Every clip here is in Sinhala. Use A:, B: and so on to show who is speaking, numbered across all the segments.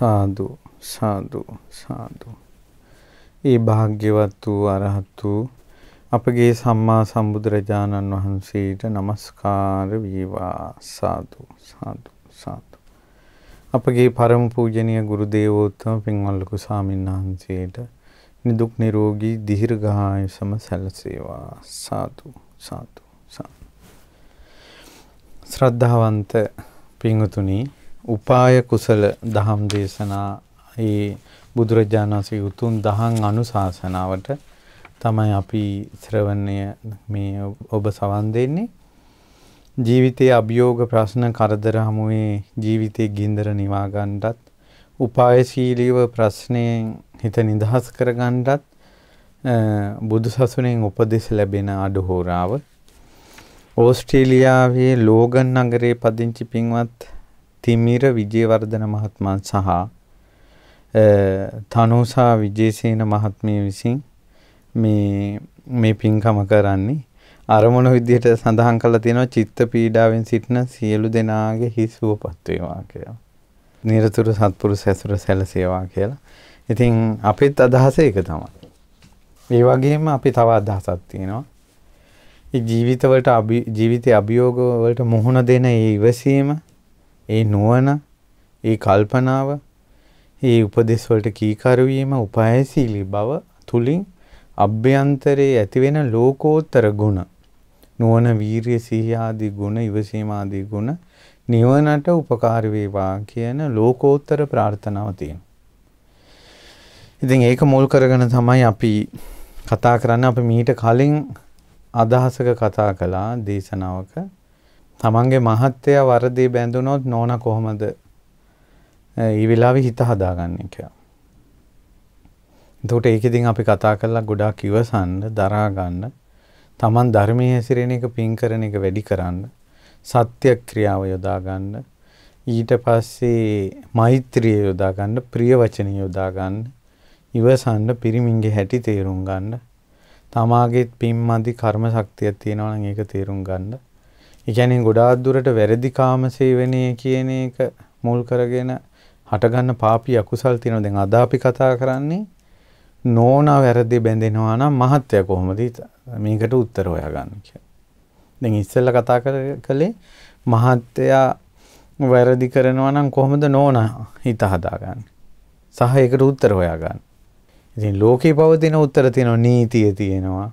A: සාදු සාදු සාදු ඒ භාග්‍යවත් වූ අරහත් වූ අපගේ සම්මා සම්බුදුරජාණන් වහන්සේට নমස්කාර වේවා සාදු සාදු සාදු අපගේ පරම පූජනීය ගුරු දේවෝත්තම පින්වල්ලකු ස්වාමීන් වහන්සේට නිදුක් නිරෝගී දීර්ඝායුෂම සැලසේවා සාදු සාදු සාදු ශ්‍රද්ධාවන්ත පින්වතුනි උපාය කුසල දහම් දේශනා ඒ බුදුරජාණන් වහන්සේ උතුම් දහම් අනුශාසනාවට තමයි අපි ශ්‍රවණය මේ ඔබ සවන් දෙන්නේ ජීවිතයේ අභියෝග ප්‍රශ්න කරදර හමුවේ ජීවිතයේ ගින්දර නිවා ගන්නටත් උපායශීලීව ප්‍රශ්නයෙන් හිත නිදහස් කර ගන්නටත් බුදු සසුනෙන් උපදෙස් ලැබෙන අඩු හෝරාව ඕස්ට්‍රේලියාවේ ලෝගන් නගරයේ පදිංචි පින්වත් තිමිර විජේවර්ධන මහත්මයා සහ තනෝසා විජේසේන මහත්මිය විසින් මේ මේ පින්කම කරන්නේ අරමුණ විදිහට සඳහන් කරලා තියෙනවා චිත්ත පීඩාවෙන් සිටින සියලු දෙනාගේ හිස් වූපත් වේවා කියලා. නිරතුරු සත්පුරුෂ ඇසුර සැලසේවා කියලා. ඉතින් අපිත් අදහස ඒක තමයි. ඒ වගේම අපි තව අදහසක් තියෙනවා. ජීවිතවලට ජීවිතයේ අභියෝග වලට මුහුණ දෙන ඒ ඉවසීම ඒ නුවණ, ඒ කල්පනාව, ඒ උපදෙස් වලට කීකරු වීම, උපායශීලී බව තුලින් අභ්‍යන්තරයේ ඇතිවෙන ලෝකෝත්තර ගුණ නුවණ, වීරිය, සිහිය ආදී ගුණ, ඉවසීම ආදී ගුණ නිවනට උපකාර වේවා කියන ලෝකෝත්තර ප්‍රාර්ථනාව තියෙනවා. ඉතින් ඒක මුල් කරගෙන තමයි අපි කතා කරන්න අපි මීට කලින් අදහසක කතා කළා දේශනාවක තමන්ගේ මහත්තය වරදී බැඳුනොත් නෝන කොහොමද ඊවිලාවි හිත හදාගන්න එක. දට ඒකෙදින් අපි කතා කරලා ගොඩා කිවසන්ඩ දරාගන්න තමන් ධර්මය හැසිරෙන එක පින් කරන එක වැඩි කරන්න සත්‍ය ක්‍රියාව යොදාගන්න ඊට පස්සේ මෛත්‍රිය යොදාගන්න ප්‍රිය වචනය යොදාගන්න ඉවසන්න පිරිමින්ගේ හැටි තේරුම් ගන්න තමාගේත් පින් මදි කර්ම ශක්තියක් තියෙනවන ඒක තේරුම් ගන්න එකැනින් ගොඩාක් දුරට වැරදි කාමසේවනය කියන එක මුල් කරගෙන හටගන්න පාපී අකුසල් තියෙනවා. දැන් අද අපි කතා කරන්නේ නෝනා වැරදි බැඳෙනවා නම් මහත්ය කොහොමද මේකට උත්තර හොයාගන්න කියලා. දැන් ඉස්සෙල්ලා කතා කළේ මහත්යා වැරදි කරනවා නම් කොහොමද නෝනා හිත හදාගන්නේ? සහ ඒකට උත්තර හොයාගන්න. ඉතින් ලෝකේ පවතින උත්තර තියෙනවා නීතිය තියෙනවා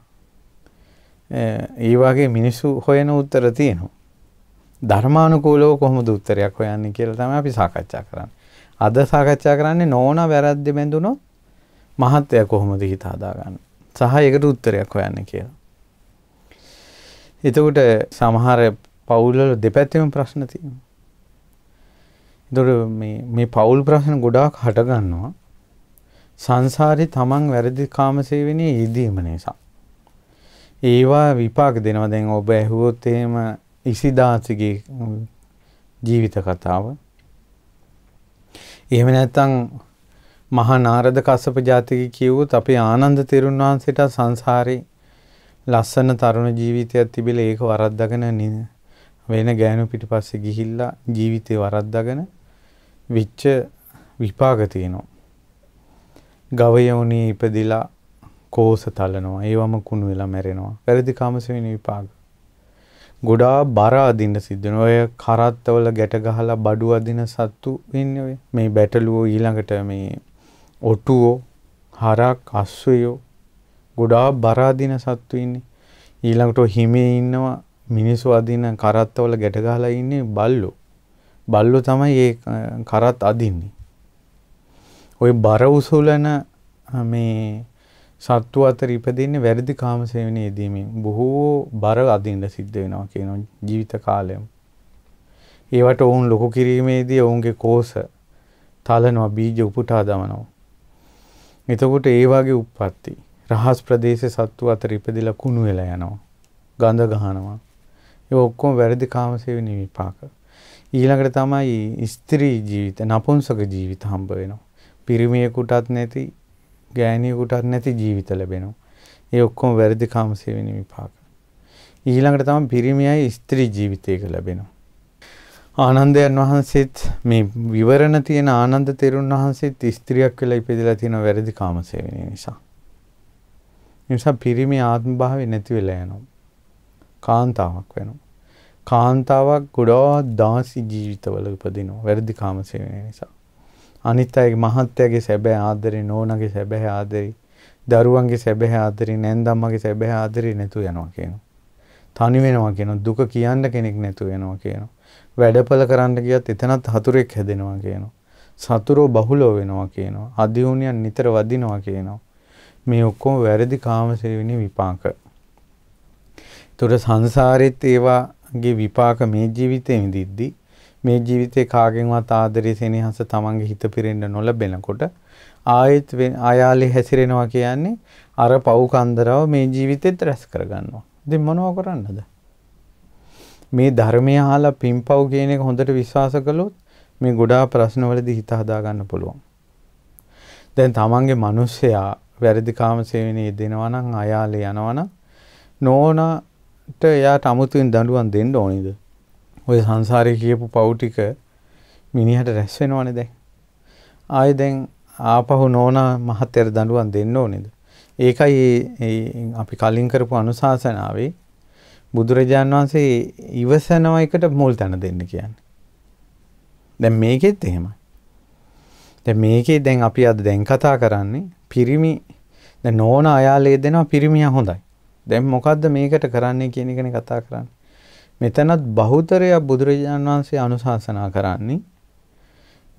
A: ඒ වගේ මිනිස්සු හොයන උත්තර තියෙනවා. ධර්මානුකූලව කොහොමද උත්තරයක් හොයන්නේ කියලා තමයි අපි සාකච්ඡා කරන්නේ. අද සාකච්ඡා කරන්නේ නෝන වැරද්ද බැඳුනොත් මහත්ය කොහොමද හිත හදාගන්නේ සහ ඒකට උත්තරයක් හොයන්නේ කියලා. එතකොට සමහර පවුල්වල දෙපැත්තෙම ප්‍රශ්න තියෙනවා. එතකොට මේ මේ පවුල් ප්‍රශ්න ගොඩාක් හට ගන්නවා. සංසාරේ තමන් වැරදි කාමසේවනයේ යෙදීම නිසා. ඒවා විපාක දෙනවා දැන් ඔබ ඇහුවොත් එහෙම ඉසිදාසිගේ ජීවිත කතාව. එහෙම නැත්නම් මහා නාරද කස්සප ජාතික කිව්වොත් අපේ ආනන්ද තෙරුන් වහන්සේට සංසාරේ ලස්සන තරුණ ජීවිතයක් තිබිලා ඒක වරද්දාගෙන වෙන ගෑනු පිටිපස්සේ ගිහිල්ලා ජීවිතේ වරද්දාගෙන විච්ච විපාක තියෙනවා. ගවය උනේ ඉපදිලා කෝස තලනවා ඒවම කුණු වෙලා මැරෙනවා වැරදි කාමසේන විපාක ගොඩා බර අදින්න සිද්ධන ඔය කරත්තවල ගැට ගහලා බඩු අදින සත්තු ඉන්න ඔය මේ බැටලුවෝ ඊළඟට මේ ඔටුවෝ හරක් අස්සයෝ ගොඩා බර අදින සත්තු ඉන්නේ ඊළඟට හිමේ ඉන්නවා මිනිස්සු අදින කරත්තවල ගැට ගහලා ඉන්නේ බල්ලෝ බල්ලෝ තමයි ඒ කරත් අදින්නේ ওই බර උසුලන මේ සත්තු අතර ඉපදෙන්නේ වැරදි කාමසේවනයේ යෙදීමෙන් බොහෝ බර අදින්න සිද්ධ වෙනවා කියන ජීවිත කාලයම. ඒවට ඔවුන් ලොකු කිරීමේදී ඔවුන්ගේ කෝෂ තලනවා බීජ උපුටා දමනවා. එතකොට ඒ වගේ උප්පත්ති රහස් ප්‍රදේශයේ සත්තු අතර ඉපදිලා කුණු වෙලා යනවා. ගඳ ගහනවා. ඒ ඔක්කොම වැරදි කාමසේවනයේ විපාක. ඊළඟට තමයි ස්ත්‍රී ජීවිත, නපුංසක ජීවිත හම්බ වෙනවා. පිරිමියෙකුටත් නැති ගෑණියෙකුටත් නැති ජීවිත ලැබෙනවා. ඒ ඔක්කොම වැරදි කාම සේවන විපාක. ඊළඟට තමයි පිරිමියයි ස්ත්‍රී ජීවිතයක ලැබෙනවා. ආනන්දයන් වහන්සේත් මේ විවරණ තියෙන ආනන්ද තෙරුන් වහන්සේත් ස්ත්‍රියක් වෙලා ඉපදලා තියෙන වැරදි කාම සේවනය නිසා. නිසා පිරිමි ආත්ම භාවය නැති වෙලා යනවා. කාන්තාවක් වෙනවා. කාන්තාවක් ගොඩාක් දාසි ජීවිතවල උපදිනවා වැරදි කාම සේවනය නිසා. අනිත් අයගේ මහත්තයාගේ සැබෑ ආදරේ නෝනාගේ සැබෑ ආදරේ දරුවන්ගේ සැබෑ ආදරේ නැන්දම්මගේ සැබෑ ආදරේ නැතු වෙනවා කියනවා. තනි වෙනවා කියනවා. දුක කියන්න කෙනෙක් නැතු වෙනවා කියනවා. වැඩපල කරන්න ගියත් එතනත් හතුරෙක් හැදෙනවා කියනවා. සතුරෝ බහුලව වෙනවා කියනවා. අධිවුණියන් නිතර වදිනවා කියනවා. මේ ඔක්කොම වැරදි කාමසිරිවිනි විපාක. ඒතර සංසාරෙත් ඒවාගේ විපාක මේ ජීවිතේ විඳිද්දී මේ ජීවිතේ කාගෙන්වත් ආදරේ සෙනෙහස තමන්ගේ හිත පිරෙන්න නොලැබෙනකොට ආයෙත් ආයාලේ හැසිරෙනවා කියන්නේ අර පව් කන්දරව මේ ජීවිතෙත් රැස් කරගන්නවා. ඉතින් මොනව කරන්නද? මේ ධර්මය අහලා පිම්පව් කියන එක හොඳට විශ්වාස කළොත් මේ ගොඩාක් ප්‍රශ්නවලදී හිත හදාගන්න පුළුවන්. දැන් තමන්ගේ මිනිස්සයා වැරදි කාම සේවනයේ දෙනවා නම් අයාලේ යනවා නම් නෝනාට එයාට අමුතුවෙන් දඬුවම් දෙන්න ඕනේද? ඔය සංසාරය කියපු පව්ටික මිනිහට රැස් වෙනවනේ දැන්. ආයෙ දැන් ආපහු නෝනා මහත්තයාට දඬුවම් දෙන්න ඕනේද? ඒකයි අපි කලින් කරපු අනුශාසනාවේ බුදුරජාන් වහන්සේ ඉවසනවා එකට මුල් තැන දෙන්න කියන්නේ. දැන් මේකෙත් එහෙමයි. දැන් මේකේ දැන් අපි අද දැන් කතා කරන්නේ පිරිමි දැන් නෝන අයාලේ දෙනවා පිරිමියා හොඳයි. දැන් මොකද්ද මේකට කරන්නේ කියන එකනේ කතා කරන්නේ. මෙතනත් බහුතරයක් බුදුරජාණන් වහන්සේ අනුශාසනා කරන්නේ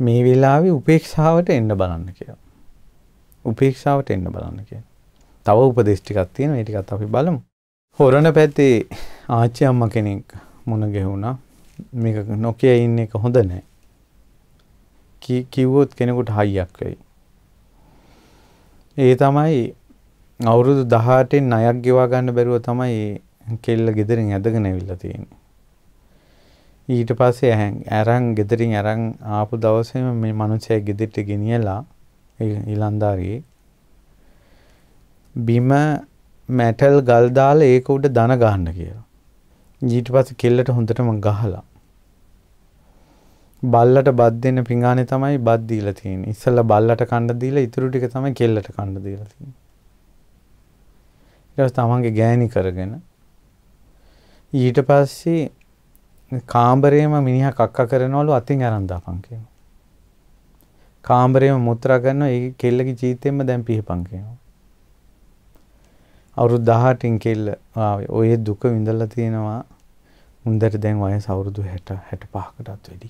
A: මේ වෙලාවේ උපේක්ෂාවට එන්න බලන්න කියලා. උපේක්ෂාවට එන්න බලන්න කියලා. තව උපදේශ ටිකක් තියෙනවා. ඒ ටිකත් අපි බලමු. හොරණ පැත්තේ ආච්චි අම්මා කෙනෙක් මුණ ගැහුණා. මේක නොකිය ඉන්න එක හොඳ නැහැ. කිව්වොත් කෙනෙකුට හයියක් වෙයි. ඒ තමයි අවුරුදු 18න් ණයක් ගෙවා ගන්න බැරුව තමයි කෙල්ල ගෙදරින් ඇදගෙන ඇවිල්ලා තියෙන්නේ. ඊට පස්සේ ඇරන් ගෙදරින් ඇරන් ආපු දවසේම මේ මිනිහයා ගෙදරට ගෙනියලා ඊලන්දාරියේ බිම මැටල් ගල් දාලා ඒක උඩ දන ගන්න කියලා. ඊට පස්සේ කෙල්ලට හොඳටම ගහලා බල්ලට බත් දෙන්න පිඟානේ තමයි බත් දීලා තියෙන්නේ. ඉස්සෙල්ලා බල්ලට කන්න දීලා ඉතුරු ටික තමයි කෙල්ලට කන්න දීලා තියෙන්නේ. ඊට පස්සේ තමන්ගේ ගෑණි කරගෙන ඊට පස්සේ කාම්බරේම මිනිහ කක්ක කරනවලු අතින් අරන්දාපන් කියනවා. කාම්බරේම මුත්‍රා කරනවා ඒ කෙල්ලගේ ජීවිතෙම දැන් පිහපන් කියනවා. අවුරුදු 18න් කෙල්ල ආවේ. ඔය දුක විඳලා තියෙනවා. මුන්දට දැන් වයස අවුරුදු 60 65කටත් වැඩි.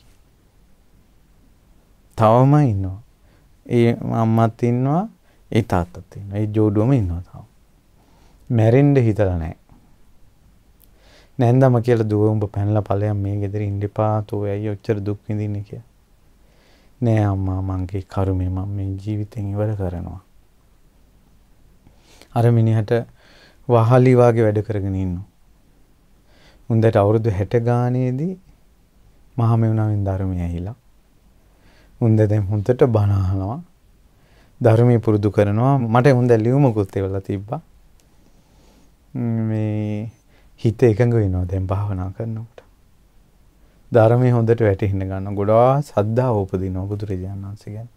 A: තවම ඉන්නවා. ඒ අම්මත් ඉන්නවා, ඒ තාත්තත් ඉන්නවා. ඒ ජෝඩුවම ඉන්නවා තාම. මැරෙන්න හිතලා නැහැ. නැන්දම කියලා දුව උඹ පැනලා ඵලයන් මේ ගෙදර ඉඳපා තෝ ඇයි ඔච්චර දුක් විඳින්නේ කියලා. නෑ අම්මා මංගේ කර්මය මම මේ ජීවිතෙන් ඉවර කරනවා. අර මිනිහට වහලි වාගේ වැඩ කරගෙන ඉන්නවා. උන්දට අවුරුදු 60 ගානේදී මහමෙවුනාවෙන් ධර්මය ඇහිලා. උන්ද දැන් හොඳට බණ අහනවා. ධර්මයේ පුරුදු කරනවා. මට හොඳ ලියුමකුත් ඒවලා තිබ්බා. මේ හිත එකඟ වෙනවා දැන් භාවනා කරනකොට. ධර්මයේ හොඳට වැටහෙන්න ගන්නවා. ගොඩාක් සද්ධාව උපදිනවා බුදුරජාණන් වහන්සේ ගැන.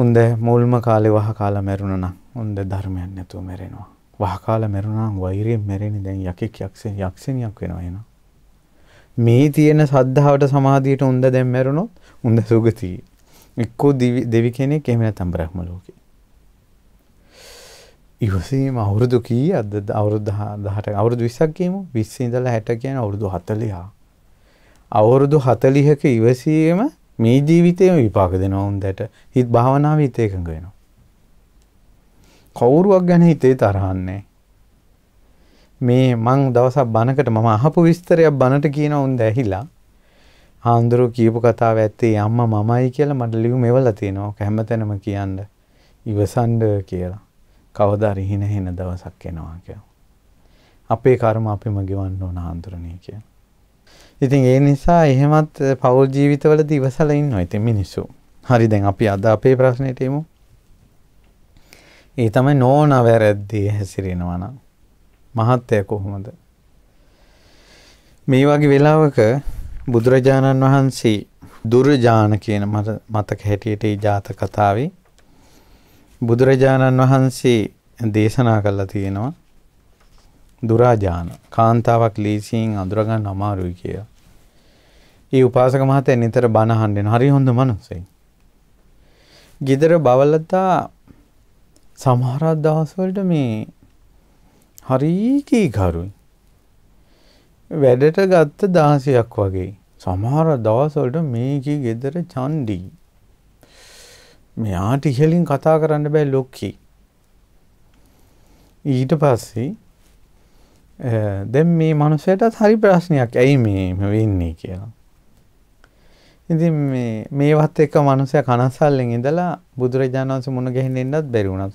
A: උන්ද මුල්ම කාලේ වහ කාලා මැරුණා නම් උන්ද ධර්මයක් නැතුව මැරෙනවා. වහ කාලා මැරුණා නම් වෛරයෙන් මැරෙන්නේ දැන් යකෙක් යක්ෂෙන් යක්ෂණියක් වෙනවා එනවා. මේ තියෙන සද්ධාවට සමාධියට උන්ද දැන් මැරුණොත් උන්ද සුගතියි. එක්කෝ දෙවි කෙනෙක් එහෙම නැත්නම් බ්‍රහ්ම ලෝකේ. ඉවසීම අවුරුදු කීයද අවුරුදු 18 අවුරුදු 20ක් කියමු 20 ඉඳලා 60 කියන අවුරුදු 40 අවුරුදු 40ක ඉවසීම මේ ජීවිතේම විපාක දෙනවා උන්දට හිත භාවනාව හිත එකඟ වෙනවා කවුරුවක් ගැන හිතේ තරහන්නේ මේ මං දවසක් බනකට මම අහපු විස්තරයක් බනට කියන උන් දැහිලා හාමුදුරුවෝ කියපු කතාව ඇත්තේ අම්මා මමයි කියලා මට ලියු මෙවලා තිනවා හැමතැනම කියන්න ඉවසන්න කියලා කවදා රිහින හෙන දවසක් එනවා කියලා. අපේ කර්ම අපිම ගෙවන්න ඕන හඳුරන්නේ කියලා. ඉතින් ඒ නිසා එහෙමත් පෞල් ජීවිතවලදී ඉවසලා ඉන්නවා ඉතින් මිනිස්සු. හරි දැන් අපි අද අපේ ප්‍රශ්නෙට එමු. ඒ තමයි නෝන වැරද්දේ හැසිරෙනවා නම් මහත්ය කොහොමද? මේ වගේ වෙලාවක බුදුරජාණන් වහන්සේ දුර්ජාන කියන මතක හැටියට ඒ ජාතක කතාවේ බුදුරජාණන් වහන්සේ දේශනා කළා තියෙනවා දුරාජාන කාන්තාවක් ලීසියෙන් අඳුරගන්න අමාරුයි කියලා. ඒ උපාසක මහත්තයා නිතර බණ අහන්න හරි හොඳ මනුස්සයෙක්. গিදර බවලතා සමහර දවස් වලට මේ හරි කීකරුයි. වැඩට ගත්ත 16ක් වගේ. සමහර දවස් වලට මේකේ গিදර චණ්ඩී මෙයාට ඉහලින් කතා කරන්න බෑ ලොක්කි. ඊට පස්සේ දැන් මේ මනුස්සයටත් හරි ප්‍රශ්නයක් ඇයි මේම වෙන්නේ කියලා. ඉති මේවත් එක මනුසය කනසල්ලෙන් ඉඳලා බුදුරජාණන් වන්සේ මුණ ගැහෙන එන්නත් බැරි වුණත්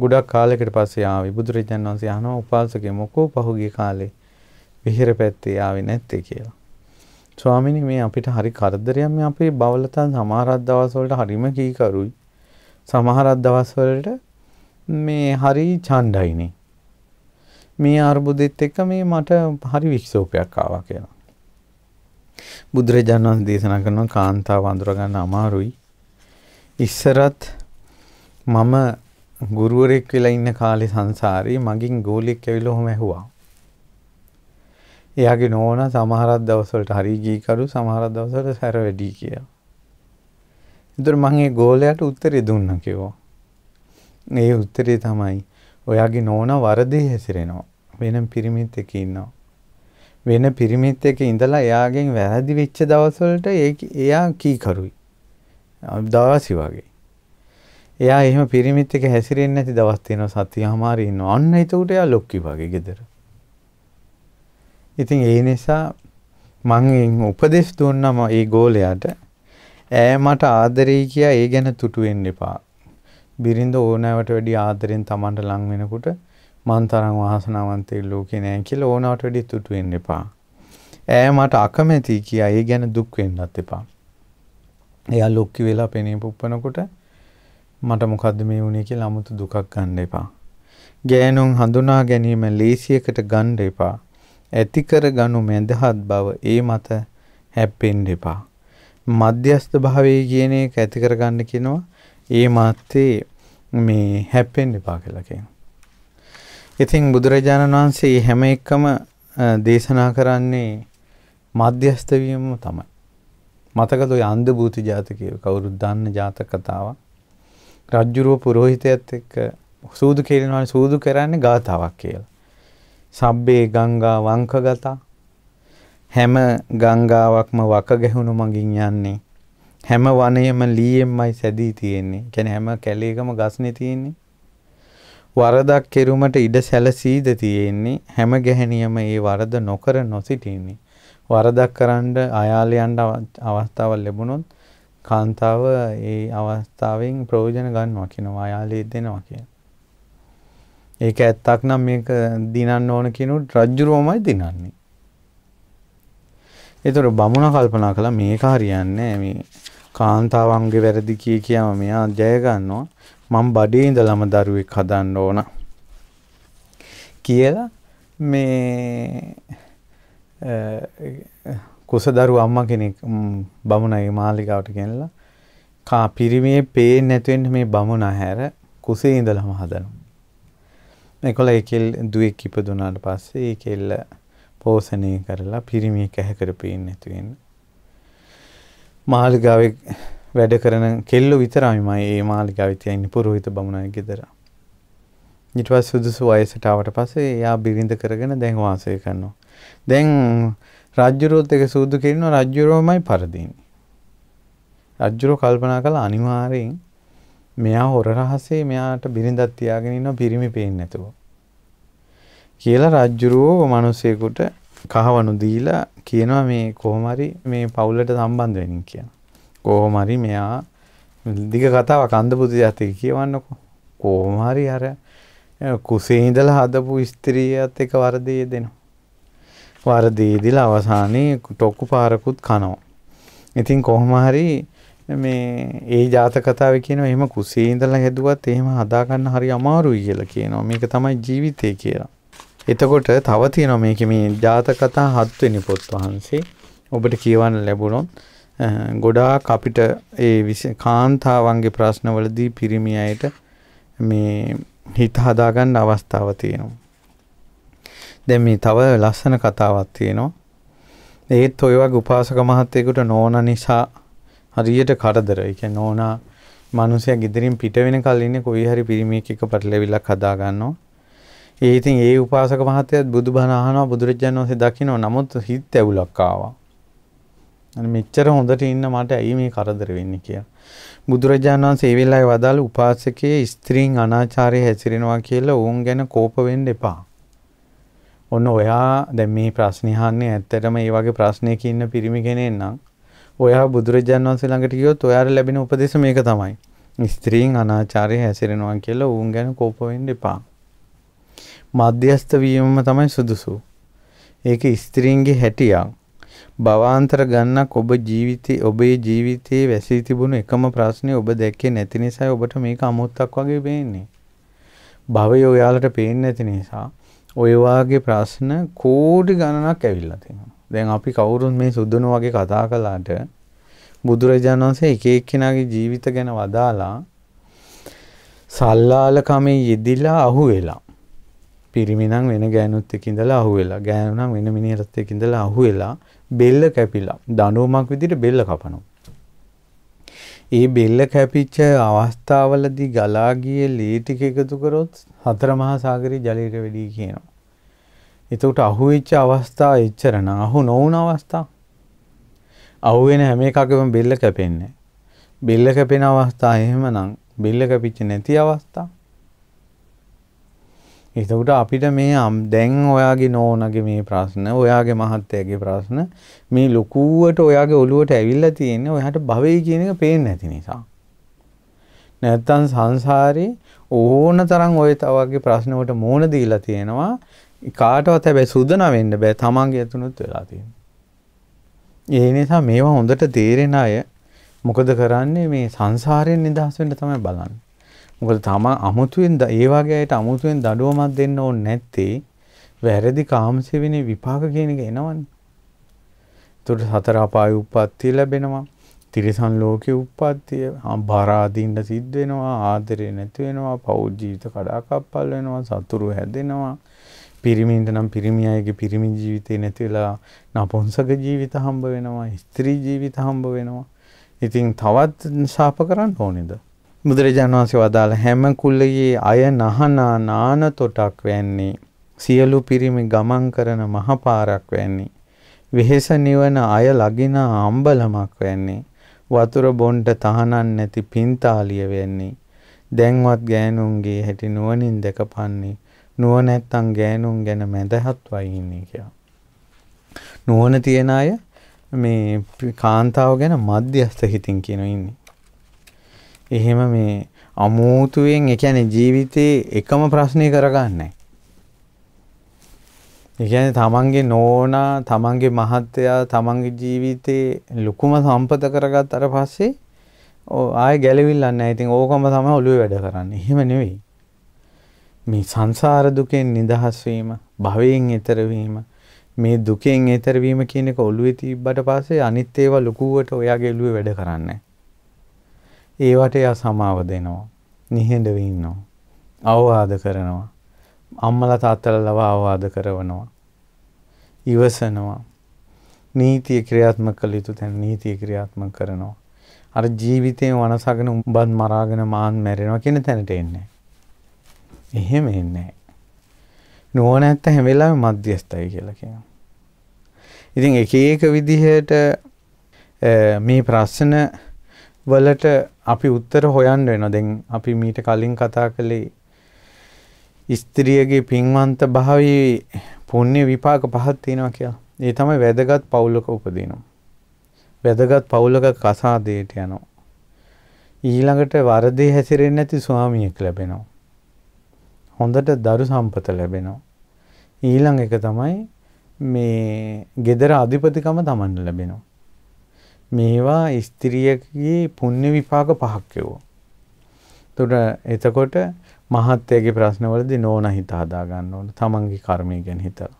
A: ගොඩක් කාලෙකට පස්සේ ආවේ බුදුරජාණන් වන්සේ අහනවා උපාසකේ මොකෝ පහුගිය කාලේ විහෙර පැත්තේ ආවේ නැත්තේ කියලා. ස්වාමීනි මේ අපිට හරි කරදරයක් මේ අපේ බවලතා සමහරක් දවස් වලට හරිම කීකරුයි. සමහරක් දවස් වලට මේ හරි ඡණ්ඩයිනේ. මේ අර්බුදෙත් එක්ක මේ මට හරි වික්ෂෝපයක් ආවා කියලා. බුදුරජාණන් වහන්සේ දේශනා කරනවා කාන්තාව වඳුර ගන්න අමාරුයි. ඉස්සරත් මම ගුරුවරයෙක් වෙලා ඉන්න කාලේ සංසාරේ මගින් ගෝලියෙක් ඇවිල්ලා ඔහොම ඇහුවා. එයාගේ නෝන සමහරක් දවස්වලට හරි ගීකරු සමහරක් දවස්වලට සැර වැඩි කියලා. ඒතර මම ඒ ගෝලයට උත්තරේ දුන්නා කිව්වා. ඒ උත්තරේ තමයි ඔයාගේ නෝන වරදේ හැසිරෙනවා. වෙන පිරිමිත් එක්ක ඉන්නවා. වෙන පිරිමිත් එක්ක ඉඳලා එයාගෙන් වැරදි වෙච්ච දවස්වලට එයා කීකරුයි. දාසි වගේ. එයා එහෙම පිරිමිත් එක්ක හැසිරෙන්නේ නැති දවස් තියෙනවා සතියමාරි ඉන්නවා. අන්න එතකොට එයා ලොක්කි වගේ gedara. ඉතින් ඒ නිසා මං උපදෙස් දුන්නම ඒ ගෝලයාට ඈ මට ආදරෙයි කියා ඒ ගැන තුටු වෙන්න එපා. බිරිඳ ඕනෑවට වැඩි ආදරෙන් Tamanට ලං වෙනකොට මං තරම් වාසනාවන්තේ ලෝකේ නෑ කියලා ඕනෑවට වැඩි තුටු වෙන්න එපා. ඈ මට අකමැති කියා ඒ ගැන දුක් වෙන්නත් එපා. එයා ලොක්කි වෙලා පෙනේ පුප්පනකොට මට මොකද්ද මේ වුනේ කියලා 아무තු දුකක් ගන්න එපා. ගෑනුන් හඳුනා ගැනීම ලේසියකට ගන්න එපා. ඇති කරගනු මැදහත් බව ඒ මත හැප්පෙන්න එපා. මධ්‍යස්ථ භාවයේ කියන එක ඇති කරගන්න කියනවා. ඒ මාතේ මේ හැප්පෙන්න එපා කියලා කියනවා. ඉතින් බුදුරජාණන් වහන්සේ හැම එකම දේශනා කරන්නේ මධ්‍යස්ථ වීම තමයි. මතකද ඔය අන්ධ භූත ජාතකය කවුරුත් දන්න ජාතක කතාවක්. රජ්ජුරුව පුරোহিතයත් එක්ක සූදු කෙරෙනවානේ සූදු කරන්නේ ගාතාවක් කියලා. සබ්බේ ගංගා වංකගතා හැම ගංගාවක්ම වක ගැහුණු මගින් යන්නේ හැම වනයම ලීයෙන්මයි සැදී තියෙන්නේ කියන්නේ හැම කැලේකම ගස්නේ තියෙන්නේ වරදක් කෙරුමට ඉඩ සැලසීද තියෙන්නේ හැම ගැහණියම ඒ වරද නොකර නොසිටින්නේ වරදක් කරන්න අයාලයන්ට අවස්ථාවක් ලැබුණොත් කාන්තාව ඒ අවස්ථාවෙන් ප්‍රයෝජන ගන්නවා කියනවා අයාලේ දෙනවා කියලා ඒක ඇත්තක් නම් මේක දිනන්න ඕන කියනොත් රජ්ජුරුවමයි දිනන්නේ. ඒතර බමුණ කල්පනා කළා මේක හරියන්නේ මේ කාන්තාවන්ගේ වැරදි කී කියම මෙයා ජය ගන්නවා. මම බඩේ ඉඳලම දරුවෙක් හදන්න ඕන. කියලා මේ කුසදරු අම්මා කෙනෙක් බමුණගේ මාලිකාවට ගෙනලා කා පිරිමේ පේන්නේ නැතුවෙන් මේ බමුණ හැර කුසේ ඉඳලම හදනවා. මේකොල ඒකෙල් දුවෙක් ඉපදුනාට පස්සේ ඒ කෙල්ල පෝෂණය කරලා පිරිමි කැහැ කරපේන්නේ නැතු වෙන. මාලිගාවේ වැඩ කරන කෙල්ලෝ විතරයි මම මේ මාලිගාවේ තියන්නේ පුරোহিত බමුණගේ ගෙදර. ඊට පස්සේ සුදුසු වයසට ආවට පස්සේ එයා බිරිඳ කරගෙන දැන් වාසය කරනවා. දැන් රජ්ජුරුවත් එක සූදු කියනවා රජ්ජුරුවමයි පරදීන්නේ. රජ්ජුරුව කල්පනා කළා අනිවාර්යෙන් මෙයා හොර රහසේ මෙයාට බිරිඳක් තියාගෙන ඉන්නවා පිරිමි පේන්නේ නැතුව. කියලා රජ්ජුරුවෝ මිනිස්සෙකුට කහවණු දීලා කියනවා මේ කොහොම මේ පවුලට සම්බන්ධ වෙන්න කියන. කොහොම මෙයා දිග කතාවක් අන්දපුති යතේ කියවන්නකෝ. කොහොම අර කුසේ ඉඳලා හදපු ස්ත්‍රියත් එක වරදී දෙනවා. වරදී දීලා අවසානයේ ටොක්කු පාරකුත් කනවා. ඉතින් කොහොම හරි මේ ඒ ජාතකතාව කියන එහෙම කුසේ ඉඳලා හැදුවත් එහෙම හදාගන්න හරි අමාරුයි කියලා කියනවා. මේක තමයි ජීවිතය කියලා. එතකොට තව තියෙනවා මේකේ මේ ජාතකතා හත්වෙනි පොත් වහන්සේ ඔබට කියවන්න ලැබුණොත් ගොඩාක් අපිට ඒ කාන්තාවන්ගේ ප්‍රශ්නවලදී පිරිමි අයට මේ හිත හදාගන්න අවස්ථාව තියෙනවා. දැන් මේ තව ලස්සන කතාවක් තියෙනවා. ඒත් ඔය වගේ උපාසක මහත්තයෙකුට නෝන නිසා හරියට කරදර. ඒ කියන්නේ ඕනා මිනිසයා ගෙදරින් පිට වෙනකල් ඉන්නේ කොයි හරි පිරිමියෙක් එක්ක පටලැවිල්ලක් හදා ගන්නවා. ඒ ඉතින් ඒ උපාසක මහත්තයාත් බුදුබණ අහනවා බුදුරජාණන් වහන්සේ දකිනවා. නමුත් හිත ඇවුලක් ආවා. අනේ මෙච්චර හොඳට ඉන්න මට ඇයි මේ කරදර වෙන්නේ කියලා. බුදුරජාණන් වහන්සේ ඒ වෙලාවේ වදාළ උපාසකයේ ස්ත්‍රීන් අනාචාරය හැසිරෙනවා කියලා වුන් ගැන කෝප වෙන්න එපා. ඔන්න ඔයා දැන් මේ ප්‍රශ්නේ අහන්නේ ඇත්තටම මේ වගේ ප්‍රශ්නයක ඉන්න පිරිමි කෙනෙක් නම් ඔයා බුදුරජාන් වහන්සේ ළඟට ගියොත් ඔයාට ලැබෙන උපදේශ මේක තමයි. ස්ත්‍රීන් අනාචාරය හැසිරෙනවා කියලා ඌන් ගැන කෝප වෙන්න එපා. මධ්‍යස්ත වීමම තමයි සුදුසු. ඒක ස්ත්‍රීන්ගේ හැටියක්. භවාන්තර ගන්නක් ඔබ ජීවිතේ ඔබේ ජීවිතයේ වැසී තිබුණු එකම ප්‍රශ්නේ ඔබ දැක්කේ නැති නිසා ඔබට මේක අමුත්තක් වගේ පේන්නේ. භවය ඔයාලට පේන්නේ නැති නිසා ඔය වාගේ ප්‍රශ්න කෝටි ගණනක් ඇවිල්ලා තියෙනවා. දැන් අපි කවුරුන් මේ සුද්දන වගේ කතා කළාට බුදුරජාණන් වහන්සේ එක එක්කෙනාගේ ජීවිත ගැන වදාලා සල්ලාලකමේ යෙදිලා අහුවෙලා පිරිමි නම් වෙන ගෑනුත් එක්ක ඉඳලා අහුවෙලා ගෑනු නම් වෙන මිනිහෙකුත් එක්ක ඉඳලා අහුවෙලා බෙල්ල කැපිලා දඬුවමක් විදිහට බෙල්ල කපනවා ඒ බෙල්ල කැපිච්ච අවස්ථාවලදී ගලා ගිය ලී ටික එකතු කරොත් හතර මහා සාගරේ ජලයට වෙඩි කියනවා. එතකොට අහුවෙච්ච අවස්ථා එච්චරන අහු නොවුන අවස්ථා. අහුවෙන හැම එකකම බෙල්ල කැපෙන්නේ. බෙල්ල කැපෙන අවස්ථා එහෙමනම් බෙල්ල කැපිච්ච නැති අවස්ථා. එතකොට අපිට මේ දැන් ඔයාගේ නෝනගේ මේ ප්‍රශ්න ඔයාගේ මහත්තයගේ ප්‍රශ්න මේ ලොකුවට ඔයාගේ ඔළුවට ඇවිල්ලා තියෙන්නේ ඔයාට භවය කියන එක පේන්නේ නැති නිසා. නැත්තම් සංසාරේ ඕන තරම් ඔය තවගේ ප්‍රශ්නවලට මෝන දීලා තියෙනවා කාටවත් හැබැයි සුදන වෙන්න බෑ තමන්ගේ ඇතුනුත් වෙලා තියෙන. ඒ නිසා මේවා හොඳට තේරෙන අය මොකද කරන්නේ මේ සංසාරයෙන් නිදහස් වෙන්න තමයි බලන්නේ. මොකද තමා අමුතුවෙන් ඒ වගේ අයට අමුතුවෙන් දඩුවමක් දෙන්න ඕනේ නැත්තේ වැරදි කාමසෙවිනේ විපාක කියන එක එනවනේ. එතකොට සතර අපාය උප්පත්තිය ලැබෙනවා. තිරිසන් ලෝකෙ උප්පත්තිය බරාදීන්න සිද්ධ වෙනවා ආදරේ නැති වෙනවා පෞද්ජීවිත කඩාකප්පල් වෙනවා සතුරු හැදෙනවා පිරිමින්ට නම් පිරිමි අයගේ පිරිමි ජීවිතේ නැති වෙලා නපුංසක ජීවිත හම්බ වෙනවා ස්ත්‍රී ජීවිත හම්බ වෙනවා ඉතින් තවත් ශාප කරන්න ඕනේද බුදුරජාණන් වහන්සේ වදාළ හැම කුලයේ අය නහනා නාන තොටක් වෙන්නේ සියලු පිරිමි ගමන් කරන මහපාරක් වෙන්නේ වෙහෙස නිවන අය ලගින අම්බලමක් වෙන්නේ වතුර බොණ්ඩ තහනන් නැති පින්තාලිය වෙන්නේ දැන්වත් ගෑනුන්ගේ හැටි නුවණින් දැකපන්නේ නුව නැත්තං ගෑනුන් ගැන මැදහත් වයින්නේ කියා. නුවන තියෙන අය මේ කාන්තාව ගැන මධ්‍යස්ථ හිතින් කියන ඉන්නේ. එහෙම මේ අමෝතුවෙන් ඒ කියන්නේ ජීවිතේ එකම ප්‍රශ්නේ කරගන්නේ. ඒ කියන්නේ තමන්ගේ නෝනා, තමන්ගේ මහත්තයා, තමන්ගේ ජීවිතේ ලොකුම සම්පත කරගත්තට පස්සේ ආය ගැලවිල්ලක් නැහැ. ඉතින් ඕකම තමයි ඔළුවේ වැඩ කරන්නේ. එහෙම නෙවෙයි. මේ සංසාර දුකෙන් නිදහස් වීම, භවයෙන් ඈතර වීම, මේ දුකෙන් ඈතර වීම කියන එක ඔළුවේ තිබ්බට පස්සේ අනිත් ඒවා ලකුවට ඔයාගේ ඔළුවේ වැඩ කරන්නේ ඒවට එයා සමාව දෙනවා. නිහඬව ඉන්නවා. අවවාද කරනවා. අම්මලා තාත්තලා ලව අවවාද කරනවා. ඉවසනවා. නීතිය ක්‍රියාත්මක කළ යුතු තැන නීතිය ක්‍රියාත්මක කරනවා. අර ජීවිතේ වනසගෙන උඹත් මරාගෙන මාන් මැරෙනවා කියන තැනට එන්නේ. එහෙම එන්නේ නැහැ. නුවණැත්ත හැම වෙලාවෙම මධ්‍යස්ථයි කියලා කියනවා. ඉතින් එක එක විදිහට මේ ප්‍රශ්න වලට අපි උත්තර හොයන්න වෙනවා. දැන් අපි මීට කලින් කතා කළේ ස්ත්‍රියගේ පින්වන්ත භාවයේ පුණ්‍ය විපාක පහක් තියෙනවා කියලා. ඒ තමයි වැදගත් පවුලක උපදිනවා. වැදගත් පවුලක කසාදයට යනවා. ඊළඟට වරදේ හැසිරෙන්නේ නැති ස්වාමියෙක් ලැබෙනවා. හොඳට දරු සම්පත ලැබෙනවා. ඊළඟ එක තමයි මේ gedara අධිපතිකම Taman ලැබෙනවා. මේවා ස්ත්‍රියකගේ පුණ්‍ය විපාක පහක් කියවෝ. එතකොට එතකොට මහත්යගේ ප්‍රශ්නවලදී නෝන හිත හදා ගන්න ඕන. Tamanගේ කර්මය ගැන හිතලා.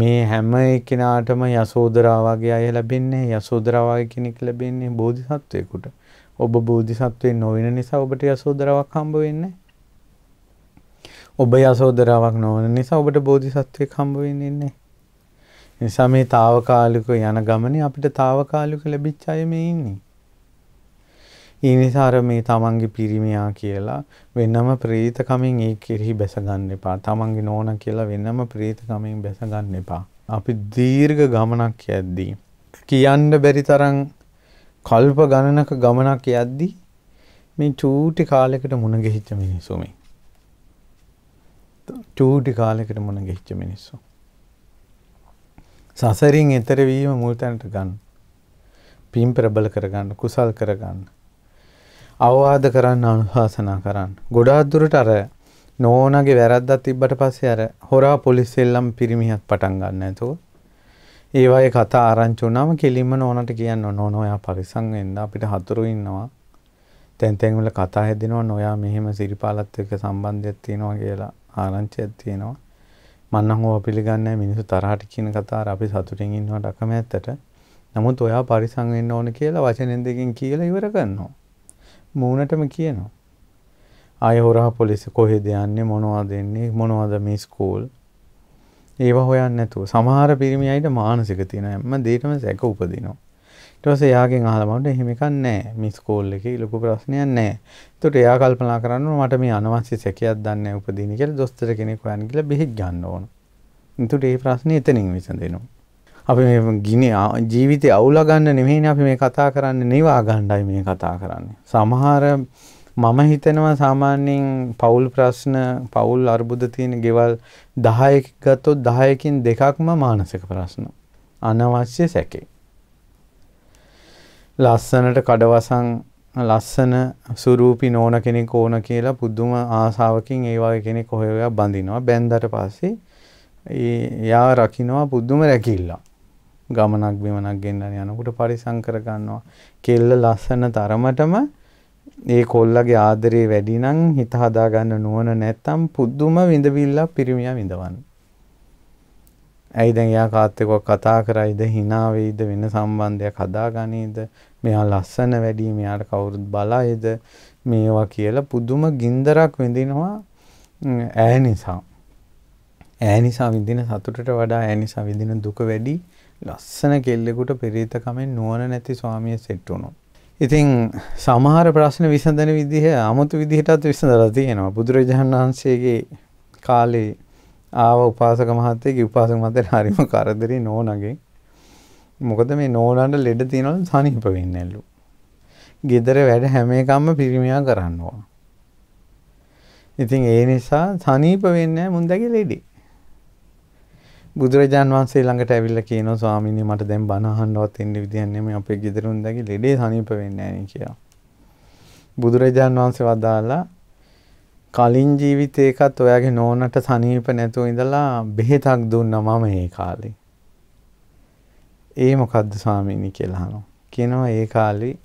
A: මේ හැම එක්කෙනාටම යසෝදරා වගේ අය ලැබෙන්නේ යසෝදරා වගේ කෙනෙක් ලැබෙන්නේ බෝධිසත්වයෙකුට. ඔබ බෝධිසත්වයෙන් නොවන නිසා ඔබට යසෝදරාවක් හම්බ වෙන්නේ ඔබ යසෝදරාවක් නොවන නිසා ඔබට බෝධිසත්වයක් හම්බ වෙන්නේ නැහැ. නිසා මේ తాවකාලික යන ගමනේ අපිට తాවකාලික ලැබිච්ච අය මේ ඉන්නේ. ඒ නිසා අර මේ තමන්ගේ පිරිමියා කියලා වෙනම ප්‍රේත කමෙන් ඒ කෙරෙහි බැස ගන්න එපා. තමන්ගේ නෝනා කියලා වෙනම ප්‍රේත කමෙන් බැස ගන්න එපා. අපි දීර්ඝ ගමනක් යද්දී කියන්න බැරි තරම් කල්ප ගණනක ගමනක් යද්දී මේ චූටි කාලයකට මුණ ගැහිච්ච මිනිස්සු මේ ගත්තා. චූටි කාලයකට මුණ ගැහිච්ච මිනිස්සු. සසරින් එතර වීම මුල් තැනට ගන්න. පින් ප්‍රබල කරගන්න, කුසල් කරගන්න. අවවාද කරන්න, අනුශාසනා කරන්න. ගොඩාක් දුරට අර නෝනාගේ වැරද්දක් තිබ්බට පස්සේ අර හොරා පොලිසියෙල්ලම් පිරිමියක් පටන් ගන්න නැතෝ. ඒ වගේ කතා ආරංචි වුණාම කෙලින්ම නෝනට කියන්න නෝන ඔයා පරිසම් වෙන්න අපිට හතුරු ඉන්නවා. තැන් තැන් වල කතා හැදෙනවා නෝයා මෙහෙම සිරිපාලත් එක්ක සම්බන්ධයක් තියෙනවා කියලා. ආරංචියක් තියෙනවා. මම නම් ඕවා පිළිගන්නේ නැහැ මිනිස්සු තරහට කියන කතාව අපි සතුටින් ඉන්නවට අකමැත්තට. නමුත් ඔයා පරිසම් වෙන්න ඕන කියලා වචනෙන් දෙකෙන් කියලා ඉවර කරනවා. මූණටම කියනවා. ආය හොරහ පොලිසිය කොහෙද යන්නේ මොනවද දෙන්නේ මොනවද මේ ස්කෝල් ඒවා හොයන්න නැතුව සමහර පිරිමි අයිට මානසික තියෙන හැම දෙයකම සැක උපදිනවා. ඊට පස්සේ එයාගෙන් අහලා මට එහෙම එකක් නැහැ. මේ ස්කෝල් එකේ ලොකු ප්‍රශ්නයක් නැහැ. ඒකට එයා කල්පනා කරනවා මට මේ අනවශ්‍ය සැකයක් දන්නේ උපදින කියලා දොස්තර කෙනෙක් හොයන්න කියලා බෙහෙත් ගන්න ඕන. ඒකට මේ ප්‍රශ්නේ එතනින් විසඳෙනවා. අපි මේ ගිනි ජීවිතේ අවුලා ගන්න නෙමෙයිනේ අපි මේ කතා කරන්නේ නිවා ගන්නයි මේ කතා කරන්නේ. සමහර මම හිතනවා සාමාන්‍යයෙන් පවුල් ප්‍රශ්න පවුල් අර්බුද තියෙන ගෙවල් 10ක් ගත්තොත් 10කින් දෙකක්ම මානසික ප්‍රශ්න. අනවශ්‍ය සැකේ. ලස්සනට කඩවසන් ලස්සන සුරූපි නෝන කෙනෙක් ඕන කියලා පුදුම ආසාාවකින් ඒවාගේ කෙනෙක් කොහොයක් බඳිනවා බැන්දට පස්සේ යා රකිනවා පුද්දුම රැකිල්ලා ගමනක් බිමනක් ගෙන්න්න යනකුට පරිසංකර ගන්නවා කෙල්ල ලස්සන තරමටම ඒ කොල්ලගේ ආදරේ වැඩිනං හිත හදාගන්න නුවන නැත්තම් පුද්දුම විඳවිල්ලා පිරිමිය විඳවන්න ඇයි දැන් යා කාත් එක්ක කතා කරයිද hina වෙයිද වෙන සම්බන්ධයක් හදාගනේද මෙයා ලස්සන වැඩි මෙයාට කවුරුත් බලයිද මේවා කියලා පුදුම ගින්දරක් විඳිනවා ඈ නිසා. ඈ නිසා විඳින සතුටට වඩා ඈ නිසා විඳින දුක වැඩි. ලස්සන කෙල්ලෙකුට පෙරිතකමෙන් නුවණ නැති ස්වාමිය සෙට් වුණා. ඉතින් සමහර ප්‍රශ්න විසඳන විදිහ 아무තු විදිහටත් විසඳලා තියෙනවා. බුදුරජාණන් වහන්සේගේ කාලේ ආව උපාසක මහත්තයගේ උපාසක මහත්තයට හරිම කරදරේ නෝනගේ මොකද මේ නෝනන්ට ලෙඩ තියෙනවල සනීප වෙන්නැල්ලු. ගෙදර වැඩ හැම එකක්ම පිරිමියා කරන්නවා. ඉතින් ඒ නිසා සනීප වෙන්නේ මුන්දගේ ලෙඩේ. බුදුරජාන් වහන්සේ ළඟට ඇවිල්ලා කියනවා ස්වාමීනි මට දැන් බණ අහන්නවත් ඉන්න විදියක් නෙමෙයි අපේ ගෙදරුන් දැගේ ලෙඩේ සනීප වෙන්නේ නැහැ කියලා. බුදුරජාන් වහන්සේ වදාලා කලින් ජීවිතේකත් ඔයාගේ නෝනට සනීප නැතුව ඉඳලා බෙහෙතක් දුන්නා මම ඒ කාලේ. ඒ මොකද්ද ස්වාමීනි කියලා අහනවා. කියනවා ඒ කාලේ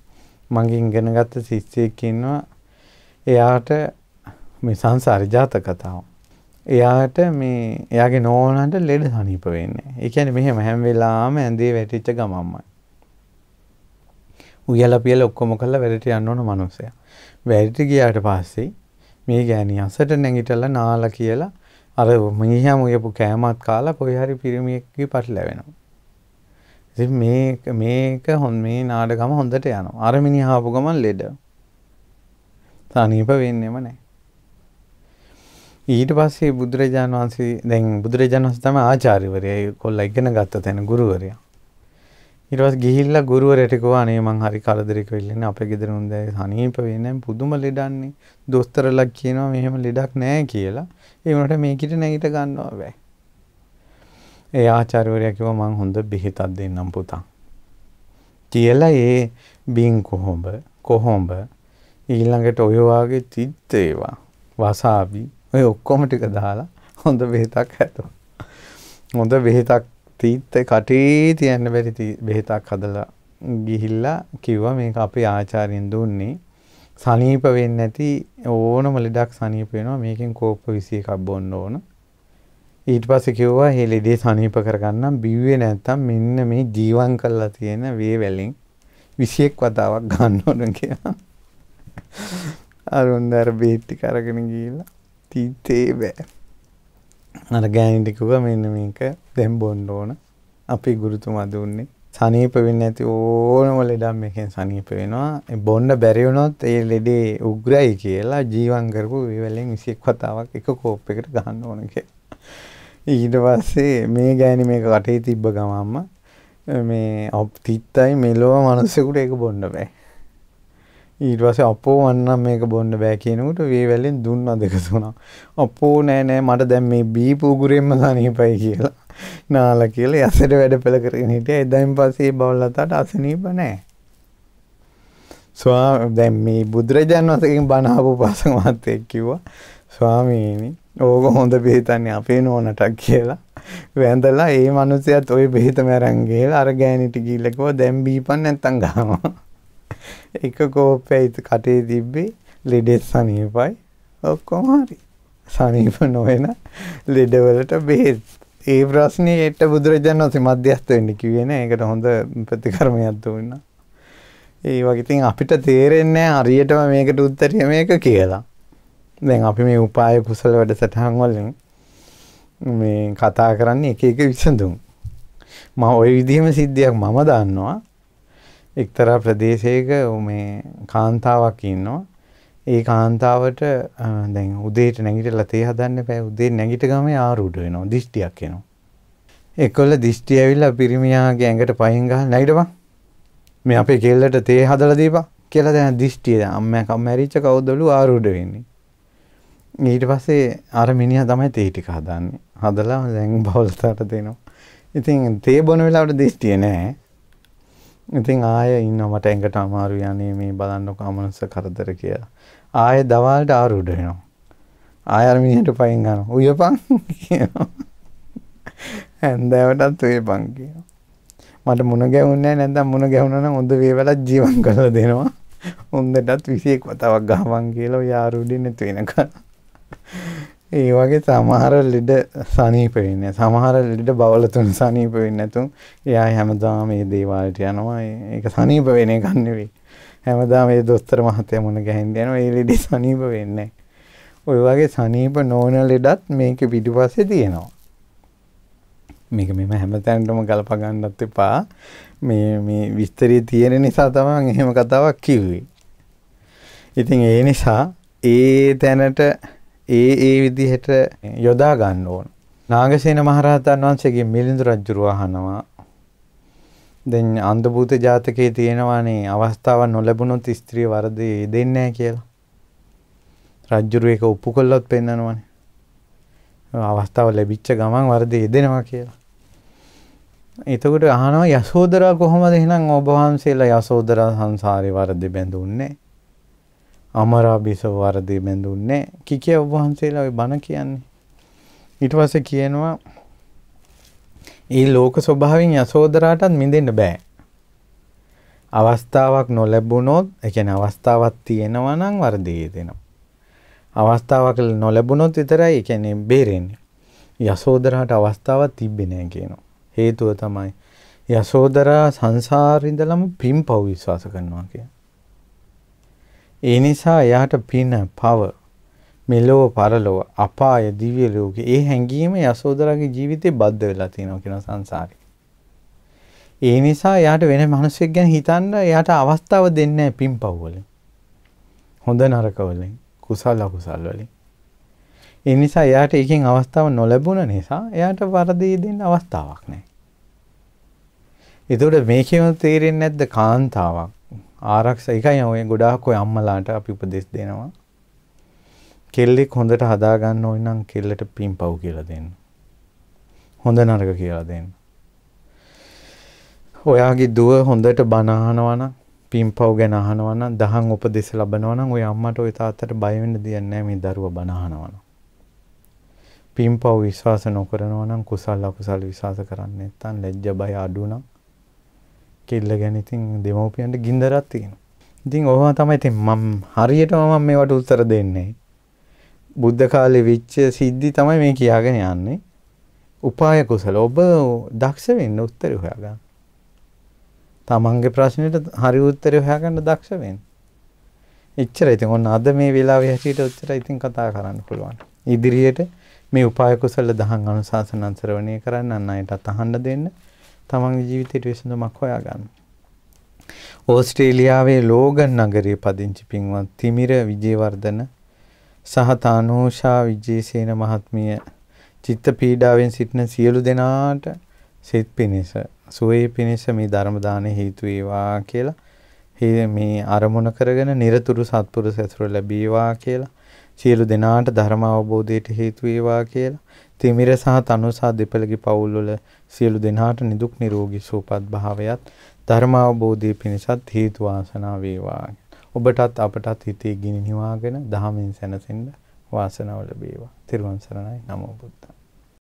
A: මගෙන් ඉගෙනගත්ත ශිෂ්‍යයෙක් ඉන්නවා. එයාට මේ සංසාරේ ජාතක කතාව. එයාට මේ එයාගේ නෝනන්ට ලෙඩ හනීප වෙන්නේ. ඒ කියන්නේ මෙහෙම හැම වෙලාවෙම ඇඳේ වැටිච්ච ගමම්මයි. උයලා පියලා ඔක්කොම කරලා වැඩට යන්න ඕන මනුස්සයා. වැඩට ගියාට පස්සේ මේ ගෑණි අසට නැගිටලා නාලා කියලා අර මිනිහා මුයපු කෑමත් කාලා කොහේ හරි පිරිමියෙක්ගේ පටලැවෙනවා. ඉතින් මේ මේක හොන් මේ නාඩගම හොඳට යනවා. අර මිනිහාපු ගමන් ලෙඩ. තනීප වෙන්නේම නැහැ. ඊට පස්සේ බුදුරජාණන් වහන්සේ දැන් බුදුරජාණන් වහන්සේ තමයි ආචාර්යවරයා. ඒ කොල්ලා ඉගෙන ගත්ත තැන ගුරුවරයා. ඊට පස්සේ ගිහිල්ලා ගුරුවරයාට කිව්වා අනේ මං හරි කරදරයක වෙලෙන්නේ අපේ ගෙදර උන්දෑ තනීප වෙන්නේ පුදුම ලෙඩන්නේ. දොස්තරලා කියනවා මෙහෙම ලෙඩක් නැහැ කියලා. ඒ වුණාට මේකිට නැගිට ගන්නවා බෑ. ඒ ආචාර්යවරයා කිව්වා මං හොඳ බෙහෙතක් දෙන්නම් පුතා. කියලා ඒ බින් කොහොඹ කොහොඹ ඊළඟට ඔය වාගේ තිත් ඒවා වසාබි ඔය ඔක්කොම ටික දාලා හොඳ බෙහෙතක් හදුවා. හොඳ බෙහෙතක් තිත් කටේ තියන්න බැරි බෙහෙතක් හදලා ගිහිල්ලා කිව්වා මේක අපේ ආචාර්යින් දුන්නේ සනීප වෙන්නේ නැති ඕනම ලෙඩක් සනීප වෙනවා මේකෙන් කෝප්ප 21ක් බොන්න ඕන. ඊට පස්සේ කිව්වා මේ ලෙඩේ සනීප කරගන්නම් බිව්වේ නැත්තම් මෙන්න මේ ජීවම් කරලා තියෙන වේ වැලෙන් 21 වතාවක් ගන්න ඕන කියලා. අරුන්දර බීට් ටික අරගෙන ගිහිල්ලා තීතේ බෑ. අර ගෑනිට කිව්වා මෙන්න මේක දැන් බොන්න ඕන. අපි ගුරුතුමා දුන්නේ. සනීප වෙන්නේ නැති ඕනම ලෙඩක් මේකෙන් සනීප වෙනවා. ඒ බොන්න බැරි වුණොත් ඒ ලෙඩේ උග්‍රයි කියලා ජීවම් කරපු වේ වැලෙන් 21 වතාවක් එක කෝප් එකට ගන්න ඕන කියලා. ඊට පස්සේ මේ ගෑනි මේක කටේ තිබ්බ ගමම්ම මේ අප තිත්තයි මෙලොව මනුස්සෙකුට ඒක බොන්න බෑ ඊට පස්සේ අපෝ වන්නම් මේක බොන්න බෑ කියනකොට වේවැලෙන් දුන්නා දෙක තුනක් අපෝ නෑ නෑ මට දැන් මේ බීපු උගුරෙන්ම සනීපයි කියලා නාලා කියලා යසට වැඩ පෙළ කරගෙන හිටියා එදායින් පස්සේ බවලතාට අසනීප නෑ ස්වා දැන් මේ බුදුරජාන් වහන්සේගෙන් බණ අහපු පස්සේ මාත් එක්ක කිව්වා ස්වාමීනි ඕක හොඳ බෙහෙතන්නේ අපේ නෝනටක් කියලා වැඳලා ඒ මනුස්සයත් ওই බෙහෙතම අරන් ගිහලා අර ගෑණිට ගිහිල්ලා කිව්වා දැන් බීපන් නැත්තම් ගහනවා එක කෝප්පයි කටේ තිබ්බේ ලෙඩේ සනීපයි ඔක්කොම හරි සනීප නොවන ලෙඩවලට බෙහෙත් ඒ ප්‍රශ්නේ ඒට බුදුරජාණන් වහන්සේ මැදිහත් වෙන්න කිව්වේ නෑ ඒකට හොඳ ප්‍රතිකර්මයක් දුන්නා ඒ වගේ ඉතින් අපිට තේරෙන්නේ හරියටම මේකට උත්තරය මේක කියලා දැන් අපි මේ උපාය කුසල වැඩසටහන් වලින් මේ කතා කරන්නේ එක එක විසඳුම්. මම ওই විදිහම සිද්ධියක් මම දන්නවා. එක්තරා ප්‍රදේශයක මේ කාන්තාවක් ඉන්නවා. ඒ කාන්තාවට දැන් උදේට නැගිටලා තේ හදන්න බෑ. උදේ නැගිට ගමේ ආරුඩ වෙනවා. දිෂ්ටියක් එනවා. ඒකොල්ල දිෂ්ටි ඇවිල්ලා පිරිමියාගේ ඇඟට පහින් ගහලා නැගිටපන්. මේ අපේ කෙල්ලට තේ හදලා දීපන් කියලා දැන් දිෂ්ටිය අම්මා කම්මැරිච්ච කවුදලු ආරුඩ වෙන්නේ. ඊට පස්සේ අර මිනිහා තමයි තේ ටික හදන්නේ. හදලා දැන් බවල්සට දෙනවා. ඉතින් තේ බොන වෙලාවට දිස්තිය නෑ. ඉතින් ආය ඉන්න මට ඇඟට අමාරු යන්නේ මේ බලන්නකො අමනස කරදර කියලා. ආය දවල්ට ආරුඩ වෙනවා. ආය අර මිනිහට පයින් ගන්නවා. උයපන් කියනවා. හැන්දෑවටත් උයපන් කියනවා. මට මුණ ගැවුන්නේ නැත්නම් මුණ ගැවුණා නම් හොඳ වේවලක් ජීවන් කරලා දෙනවා. හොඳටත් 21 වතාවක් ගහවන් කියලා යාරුඩින් නැතු වෙනකන්. ඒ වගේ සමහර ලෙඩ සනීප වෙන්නේ සමහර ලෙඩ බවලතුන් සනීප වෙන්නේ නැතුම් එයා හැමදාම මේ දේවල්ට යනවා ඒක සනීප වෙන එකක් නෙවෙයි හැමදාම මේ දොස්තර මහත්තයා මුණ ගැහින්න යනවා ඒ ලෙඩ සනීප වෙන්නේ ඔය වගේ සනීප නොවන ලෙඩත් මේක පිටිපස්සේ තියෙනවා මේක මෙම හැමතැනටම ගලප ගන්නත් එපා මේ මේ විස්තරය තියෙන නිසා තමයි එහෙම කතාවක් කිව්වේ ඉතින් ඒ නිසා ඒ තැනට ඒ ඒ විදිහට යොදා ගන්න ඕන. නාගසේන මහරහතන් වහන්සේගේ මිලිඳු රජුරුව අහනවා. දැන් අන්ධබූත ජාතකයේ තියෙනවානේ අවස්ථාවක් නොලැබුණොත් ස්ත්‍රිය වරදේ දෙන්නේ නැහැ කියලා. රජුරු එක ඔප්පු කළොත් පෙන්නනවානේ. අවස්ථාව ලැබිච්ච ගමන් වරදේ දෙනවා කියලා. එතකොට අහනවා යසෝදරා කොහොමද එහෙනම් ඔබ වහන්සේලා යසෝදරා සංසාරේ වරදේ බැඳුන්නේ? අමරාබිස වරදී බැඳුන්නේ කිකිය ඔබ වහන්සේලා ওই බණ කියන්නේ. ඊට පස්සේ කියනවා ඒ ලෝක ස්වභාවයෙන් යසෝදරාටත් මිදෙන්න බෑ. අවස්ථාවක් නොලැබුණොත් ඒ කියන්නේ අවස්ථාවක් තියෙනවා නම් වර්ධයේ දෙනවා. අවස්ථාවක් නොලැබුණොත් විතරයි ඒ කියන්නේ බේරෙන්නේ. යසෝදරාට අවස්ථාවක් තිබ්බේ නෑ කියනවා. හේතුව තමයි යසෝදරා සංසාරින්දලම පින්පව් විශ්වාස කරනවා කියන්නේ. ඒ නිසා එයාට පින පව මෙලොව පරලොව අපාය දිව්‍ය ලෝකේ ඒ හැඟීම යසෝදරාගේ ජීවිතේ බද්ධ වෙලා තියෙනවා කියන සංසාරේ. ඒ නිසා එයාට වෙන මිනිස්සෙක් ගැන හිතන්න එයාට අවස්ථාව දෙන්නේ නැහැ පින්පව් වලින්. හොඳ නරක වලින්, කුසල අකුසල වලින්. ඒ නිසා එයාට එකෙන් අවස්ථාව නොලැබුණ නිසා එයාට වරදී දෙන්න අවස්ථාවක් නැහැ. ඒතකොට මේකේම තේරෙන්නේ නැද්ද කාන්තාවක් ආරක්ෂ එකයි ඔය ගොඩාක් ඔය අම්මලාට අපි උපදෙස් දෙනවා. කෙල්ලෙක් හොඳට හදාගන්න ඕන නම් කෙල්ලට පින් පව් කියලා දෙන්න. හොඳ නරක කියලා දෙන්න. ඔයාගේ දුව හොඳට බණ අහනවා නම් පින් පව් ගැන අහනවා නම් දහම් උපදෙස් ලබනවා නම් ඔය අම්මට ඔය තාත්තට බය වෙන්න දෙයක් නැහැ මේ දරුවා බණ අහනවා නම්. පින් පව් විශ්වාස නොකරනවා නම් කුසල් අකුසල් විශ්වාස කරන්නේ නැත්නම් ලැජ්ජ බය අඩු නම් කෙල්ල ගැන ඉතින් දෙමව්පියන්ට ගින්දරක් තියෙනවා. ඉතින් ඔහොම තමයි ඉතින් මම හරියටම මම මේවට උත්තර දෙන්නේ. බුද්ධ කාලේ විච්ච සිද්ධි තමයි මේ කියාගෙන යන්නේ. උපාය කුසල ඔබ දක්ෂ වෙන්න උත්තර හොයාගන්න. තමන්ගේ ප්‍රශ්නෙට හරි උත්තරය හොයාගන්න දක්ෂ වෙන්න. එච්චර ඉතින් ඔන්න අද මේ වෙලාවේ හැටියට ඔච්චර ඉතින් කතා කරන්න පුළුවන්. ඉදිරියට මේ උපාය කුසල දහම් අනුශාසනන් ශ්‍රවණය කරන්න අන් අයටත් අහන්න දෙන්න. තමන්ගේ ජීවිතයට විසඳුමක් හොයාගන්න. ඕස්ට්‍රේලියාවේ ලෝගන් නගරයේ පදිංචි පින්වත් තිමිර විජේවර්ධන සහ තානෝෂා විජේසේන මහත්මිය චිත්ත පීඩාවෙන් සිටින සියලු දෙනාට සිත පිණිස සුවේ පිණිස මේ ධර්ම දාන හේතු වේවා කියලා මේ අරමුණ කරගෙන নিরතුරු සත්පුරුෂ ඇසුර ලැබීවා කියලා සියලු දෙනාට ධර්ම අවබෝධයට හේතු වේවා කියලා තිමිර සහ තනුසා දෙපළගේ පවුල් වල සියලු දෙනාට නිදුක් නිරෝගී සුවපත් භාවයත් ධර්මාවබෝධය පිණිසත් හේතු වාසනා වේවා. ඔබටත් අපටත් හිතේ ගිනි නිවාගෙන දහමින් සැනසෙන්න වාසනාව ලැබේවා. තිරුවන් සරණයි. නමෝ බුද්දා.